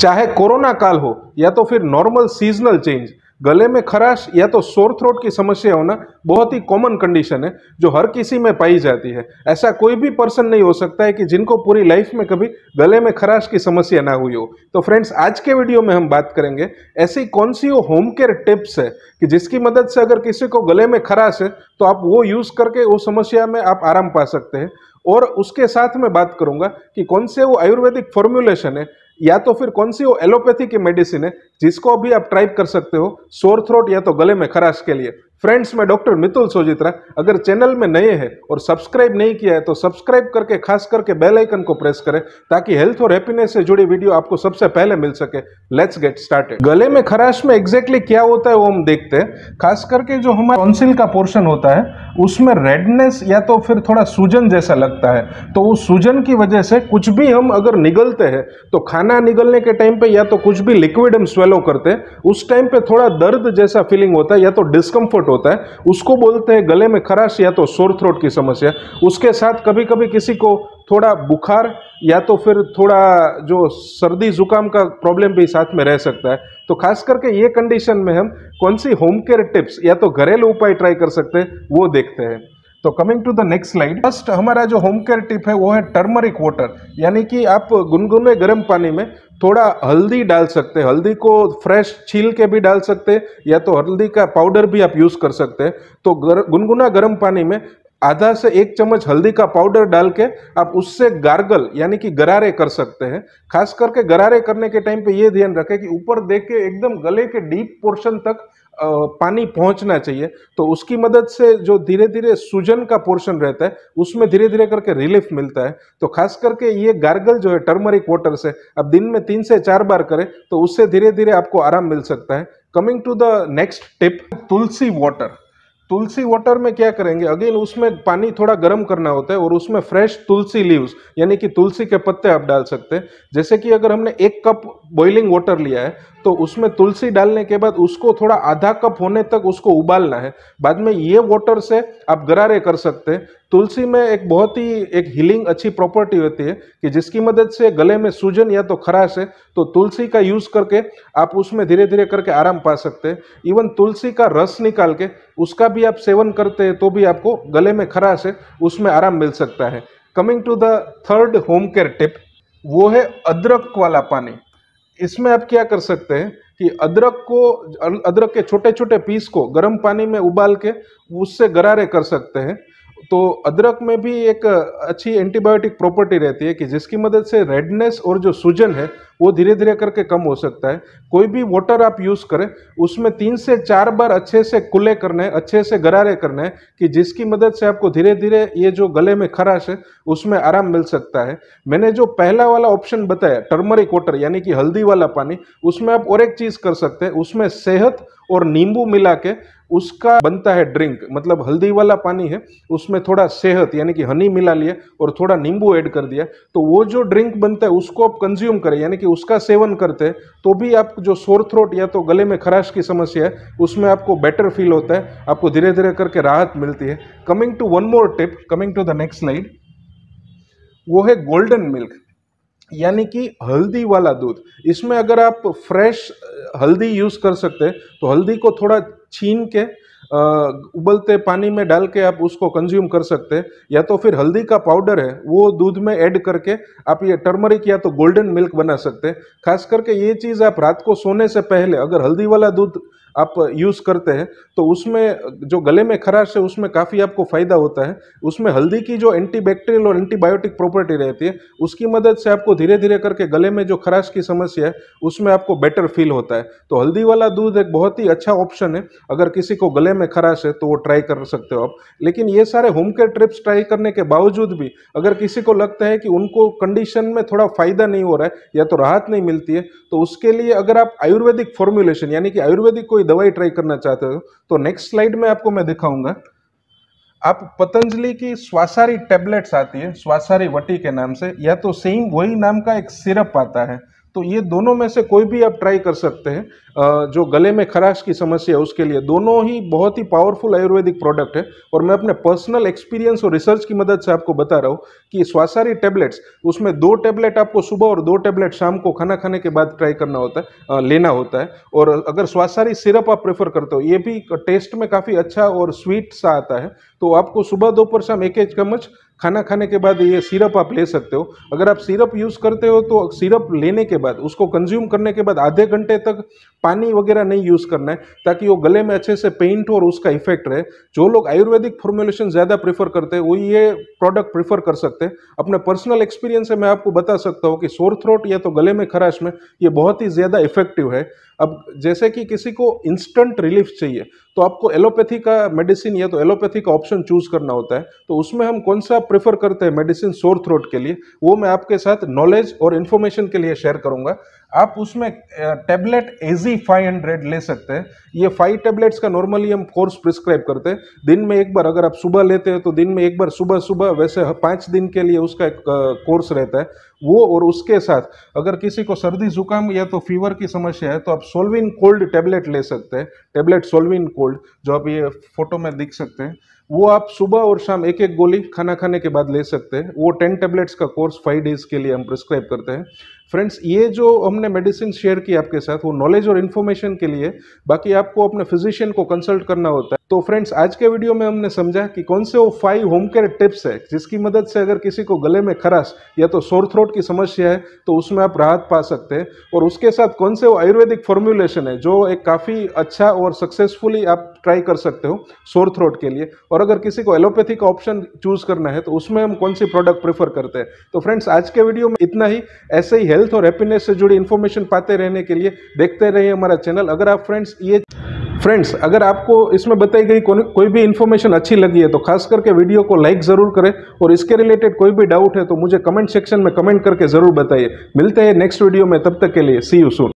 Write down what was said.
चाहे कोरोना काल हो या तो फिर नॉर्मल सीजनल चेंज गले में खराश या तो सोर थ्रोट की समस्या होना बहुत ही कॉमन कंडीशन है जो हर किसी में पाई जाती है ऐसा कोई भी पर्सन नहीं हो सकता है कि जिनको पूरी लाइफ में कभी गले में खराश की समस्या ना हुई हो तो फ्रेंड्स आज के वीडियो में हम बात करेंगे ऐसी कौन सी वो होम केयर टिप्स है कि जिसकी मदद से अगर किसी को गले में खराश है तो आप वो यूज़ करके उस समस्या में आप आराम पा सकते हैं और उसके साथ में बात करूंगा कि कौन से वो आयुर्वेदिक फॉर्मुलेशन है या तो फिर कौन सी वो एलोपैथी की मेडिसिन है जिसको भी आप ट्राइप कर सकते हो सोर थ्रोट या तो गले में खराश के लिए फ्रेंड्स मैं डॉक्टर मितुल सोजित्रा अगर चैनल में नए हैं और सब्सक्राइब नहीं किया है तो सब्सक्राइब करके खास करके बेल आइकन को प्रेस करें ताकि हेल्थ और हैप्पीनेस से जुड़ी वीडियो आपको सबसे पहले मिल सके लेट्स गेट स्टार्टेड गले में खराश में एग्जैक्टली क्या होता है वो हम देखते हैं खास करके जो हमारा टॉन्सिल का पोर्शन होता है उसमें रेडनेस या तो फिर थोड़ा सूजन जैसा लगता है तो उस सूजन की वजह से कुछ भी हम अगर निगलते हैं तो खाना निगलने के टाइम पे या तो कुछ भी लिक्विड हम स्वेलो करते हैं उस टाइम पे थोड़ा दर्द जैसा फीलिंग होता है या तो डिस्कम्फर्ट थ्रोट होता है उसको बोलते हैं गले में खराश या तो सोर थ्रोट की समस्या उसके साथ कभी कभी किसी को थोड़ा बुखार या तो फिर थोड़ा जो सर्दी जुकाम का प्रॉब्लम भी साथ में रह सकता है तो खास करके ये कंडीशन में हम कौन सी होम केयर टिप्स या तो घरेलू उपाय ट्राई कर सकते हैं वो देखते हैं तो coming to the next slide first हमारा जो होम केयर टिप है वो है टर्मरिक वाटर यानी कि आप गुनगुने गर्म पानी में थोड़ा हल्दी डाल सकते हैं हल्दी को फ्रेश छील के भी डाल सकते हैं या तो हल्दी का पाउडर भी आप यूज़ कर सकते हैं तो गर, गुनगुना गर्म पानी में आधा से एक चम्मच हल्दी का पाउडर डाल के आप उससे गार्गल यानी कि गरारे कर सकते हैं खास करके गरारे करने के टाइम पे ये ध्यान रखें कि ऊपर देख के एकदम गले के डीप पोर्शन तक पानी पहुंचना चाहिए तो उसकी मदद से जो धीरे धीरे सूजन का पोर्शन रहता है उसमें धीरे धीरे करके रिलीफ मिलता है तो खास करके ये गार्गल जो है टर्मरिक वाटर से अब दिन में तीन से चार बार करें तो उससे धीरे धीरे आपको आराम मिल सकता है coming to the next tip तुलसी वाटर तुलसी वाटर में क्या करेंगे अगेन उसमें पानी थोड़ा गर्म करना होता है और उसमें फ्रेश तुलसी लीव्स यानी कि तुलसी के पत्ते आप डाल सकते हैं जैसे कि अगर हमने एक कप बॉइलिंग वाटर लिया है तो उसमें तुलसी डालने के बाद उसको थोड़ा आधा कप होने तक उसको उबालना है बाद में ये वाटर से आप गरारे कर सकते हैं तुलसी में एक बहुत ही एक हीलिंग अच्छी प्रॉपर्टी होती है कि जिसकी मदद से गले में सूजन या तो खराश है तो तुलसी का यूज़ करके आप उसमें धीरे धीरे करके आराम पा सकते हैं इवन तुलसी का रस निकाल के उसका भी आप सेवन करते हैं तो भी आपको गले में खराश है उसमें आराम मिल सकता है coming to the third home care tip वो है अदरक वाला पानी इसमें आप क्या कर सकते हैं कि अदरक को अदरक के छोटे छोटे पीस को गर्म पानी में उबाल के उससे गरारे कर सकते हैं तो अदरक में भी एक अच्छी एंटीबायोटिक प्रॉपर्टी रहती है कि जिसकी मदद से रेडनेस और जो सूजन है वो धीरे धीरे करके कम हो सकता है कोई भी वाटर आप यूज़ करें उसमें तीन से चार बार अच्छे से कुले करने अच्छे से गरारे करने कि जिसकी मदद से आपको धीरे धीरे ये जो गले में खराश है उसमें आराम मिल सकता है मैंने जो पहला वाला ऑप्शन बताया टर्मरिक वाटर यानी कि हल्दी वाला पानी उसमें आप और एक चीज़ कर सकते हैं उसमें सेहत और नींबू मिला के उसका बनता है ड्रिंक मतलब हल्दी वाला पानी है उसमें थोड़ा सेहत यानी कि हनी मिला लिया और थोड़ा नींबू ऐड कर दिया तो वो जो ड्रिंक बनता है उसको आप कंज्यूम करें यानी कि उसका सेवन करते हैं तो भी आप जो सोर थ्रोट या तो गले में खराश की समस्या है उसमें आपको बेटर फील होता है आपको धीरे धीरे करके राहत मिलती है coming to one more tip coming to the next slide वो है गोल्डन मिल्क यानी कि हल्दी वाला दूध इसमें अगर आप फ्रेश हल्दी यूज़ कर सकते हैं तो हल्दी को थोड़ा छीन के उबलते पानी में डाल के आप उसको कंज्यूम कर सकते हैं या तो फिर हल्दी का पाउडर है वो दूध में ऐड करके आप ये टर्मरिक या तो गोल्डन मिल्क बना सकते हैं खास करके ये चीज़ आप रात को सोने से पहले अगर हल्दी वाला दूध आप यूज़ करते हैं तो उसमें जो गले में खराश है उसमें काफ़ी आपको फ़ायदा होता है उसमें हल्दी की जो एंटीबैक्टीरियल और एंटीबायोटिक प्रॉपर्टी रहती है उसकी मदद से आपको धीरे धीरे करके गले में जो खराश की समस्या है उसमें आपको बेटर फील होता है तो हल्दी वाला दूध एक बहुत ही अच्छा ऑप्शन है अगर किसी को गले में खराश है तो वो ट्राई कर सकते हो आप लेकिन ये सारे होम केयर ट्रिप्स ट्राई करने के बावजूद भी अगर किसी को लगता है कि उनको कंडीशन में थोड़ा फायदा नहीं हो रहा है या तो राहत नहीं मिलती है तो उसके लिए अगर आप आयुर्वेदिक फॉर्मुलेशन यानी कि आयुर्वेदिक कोई दवाई ट्राई करना चाहते हो तो नेक्स्ट स्लाइड में आपको मैं दिखाऊंगा आप पतंजलि की श्वासारी टेबलेट्स आती है श्वासारी वटी के नाम से या तो सेम वही नाम का एक सिरप आता है तो ये दोनों में से कोई भी आप ट्राई कर सकते हैं जो गले में खराश की समस्या है उसके लिए दोनों ही बहुत ही पावरफुल आयुर्वेदिक प्रोडक्ट है और मैं अपने पर्सनल एक्सपीरियंस और रिसर्च की मदद से आपको बता रहा हूँ कि स्वासारी टेबलेट्स उसमें दो टेबलेट आपको सुबह और दो टेबलेट शाम को खाना खाने के बाद ट्राई करना होता है लेना होता है और अगर स्वासारी सिरप आप प्रेफर करते हो ये भी टेस्ट में काफ़ी अच्छा और स्वीट सा आता है तो आपको सुबह दोपहर शाम एक एक चम्मच खाना खाने के बाद ये सिरप आप ले सकते हो अगर आप सिरप यूज़ करते हो तो सिरप लेने के बाद उसको कंज्यूम करने के बाद आधे घंटे तक पानी वगैरह नहीं यूज़ करना है ताकि वो गले में अच्छे से पेंट और उसका इफेक्ट रहे जो लोग आयुर्वेदिक फॉर्मुलेशन ज़्यादा प्रीफर करते हैं वो ये प्रोडक्ट प्रीफर कर सकते हैं अपने पर्सनल एक्सपीरियंस से मैं आपको बता सकता हूँ कि सोर थ्रोट या तो गले में खराश में ये बहुत ही ज़्यादा इफेक्टिव है अब जैसे कि किसी को इंस्टेंट रिलीफ चाहिए तो आपको एलोपैथी का मेडिसिन या तो एलोपैथी का ऑप्शन चूज़ करना होता है तो उसमें हम कौन सा प्रेफर करते हैं मेडिसिन सोर थ्रोट के लिए वो मैं आपके साथ नॉलेज और इन्फॉर्मेशन के लिए शेयर करूंगा आप उसमें टेबलेट एजी 500 ले सकते हैं ये फाइव टेबलेट्स का नॉर्मली हम कोर्स प्रिस्क्राइब करते हैं दिन में एक बार अगर आप सुबह लेते हैं तो दिन में एक बार सुबह सुबह वैसे पाँच दिन के लिए उसका एक कोर्स रहता है वो और उसके साथ अगर किसी को सर्दी जुकाम या तो फीवर की समस्या है तो आप सोलविन कोल्ड टेबलेट ले सकते हैं टेबलेट सोलविन कोल्ड जो आप ये फोटो में दिख सकते हैं वो आप सुबह और शाम एक एक गोली खाना खाने के बाद ले सकते हैं वो टेन टेबलेट्स का कोर्स फाइव डेज के लिए हम प्रिस्क्राइब करते हैं फ्रेंड्स ये जो हमने मेडिसिन शेयर की आपके साथ वो नॉलेज और इन्फॉर्मेशन के लिए बाकी आपको अपने फिजिशियन को कंसल्ट करना होता है तो फ्रेंड्स आज के वीडियो में हमने समझा कि कौन से वो फाइव होम केयर टिप्स है जिसकी मदद से अगर किसी को गले में खराश या तो सोर थ्रोट की समस्या है तो उसमें आप राहत पा सकते हैं और उसके साथ कौन से वो आयुर्वेदिक फॉर्मुलेशन है जो एक काफ़ी अच्छा और सक्सेसफुली आप ट्राई कर सकते हो सोर थ्रोट के लिए और अगर किसी को एलोपैथी का ऑप्शन चूज़ करना है तो उसमें हम कौन सी प्रोडक्ट प्रेफर करते हैं तो फ्रेंड्स आज के वीडियो में इतना ही ऐसे ही हेल्थ और हैप्पीनेस से जुड़ी इन्फॉर्मेशन पाते रहने के लिए देखते रहिए हमारा चैनल अगर आप फ्रेंड्स ये फ्रेंड्स अगर आपको इसमें बताई गई कोई भी इन्फॉर्मेशन अच्छी लगी है तो खास करके वीडियो को लाइक ज़रूर करें और इसके रिलेटेड कोई भी डाउट है तो मुझे कमेंट सेक्शन में कमेंट करके ज़रूर बताइए मिलते हैं नेक्स्ट वीडियो में तब तक के लिए सी यू सून